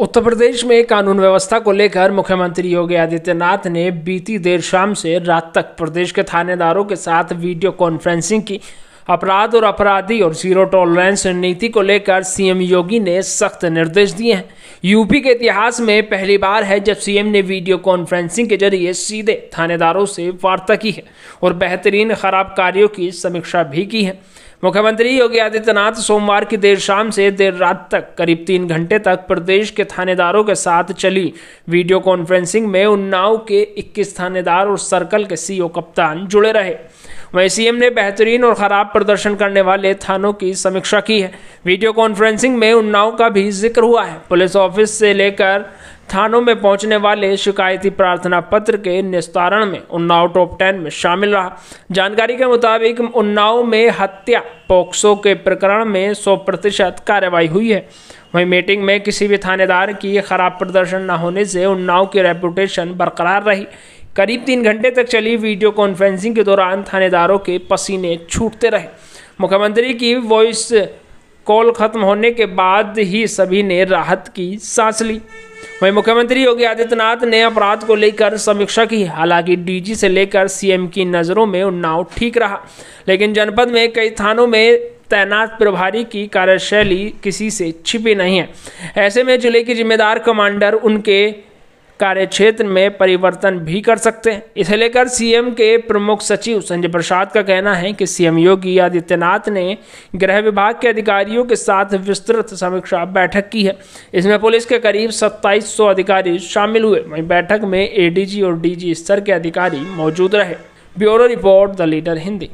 उत्तर प्रदेश में कानून व्यवस्था को लेकर मुख्यमंत्री योगी आदित्यनाथ ने बीती देर शाम से रात तक प्रदेश के थानेदारों के साथ वीडियो कॉन्फ्रेंसिंग की अपराध और अपराधी और जीरो टॉलरेंस नीति को लेकर सीएम योगी ने सख्त निर्देश दिए हैं यूपी के इतिहास में पहली बार है जब सीएम ने वीडियो कॉन्फ्रेंसिंग के जरिए सीधे थानेदारों से वार्ता की है और बेहतरीन खराब कार्यों की समीक्षा भी की है मुख्यमंत्री योगी आदित्यनाथ सोमवार की देर शाम से देर रात तक करीब तीन घंटे तक प्रदेश के थानेदारों के साथ चली वीडियो कॉन्फ्रेंसिंग में उन्नाव के 21 थानेदार और सर्कल के सीओ कप्तान जुड़े रहे वहीं सीएम ने बेहतरीन और खराब प्रदर्शन करने वाले थानों की समीक्षा की है वीडियो कॉन्फ्रेंसिंग में उन्नाव का भी जिक्र हुआ है पुलिस ऑफिस से लेकर स्थानों में पहुंचने वाले शिकायती प्रार्थना पत्र के निस्तारण में उन्नाव टॉप टेन में शामिल रहा जानकारी के मुताबिक उन्नाव में हत्या पोक्सो के प्रकरण में 100 प्रतिशत कार्रवाई हुई है वहीं मीटिंग में किसी भी थानेदार की खराब प्रदर्शन न होने से उन्नाव की रेपुटेशन बरकरार रही करीब तीन घंटे तक चली वीडियो कॉन्फ्रेंसिंग के दौरान थानेदारों के पसीने छूटते रहे मुख्यमंत्री की वॉइस कॉल खत्म होने के बाद ही सभी ने राहत की सांस ली वहीं मुख्यमंत्री योगी आदित्यनाथ ने अपराध को लेकर समीक्षा की हालांकि डीजी से लेकर सीएम की नज़रों में उन्नाव ठीक रहा लेकिन जनपद में कई थानों में तैनात प्रभारी की कार्यशैली किसी से छिपी नहीं है ऐसे में जिले के जिम्मेदार कमांडर उनके कार्य क्षेत्र में परिवर्तन भी कर सकते हैं इसे लेकर सीएम के प्रमुख सचिव संजय प्रसाद का कहना है कि सीएम योगी आदित्यनाथ ने गृह विभाग के अधिकारियों के साथ विस्तृत समीक्षा बैठक की है इसमें पुलिस के करीब 2700 अधिकारी शामिल हुए वहीं बैठक में एडीजी और डीजी स्तर के अधिकारी मौजूद रहे bureau report the leader Hindi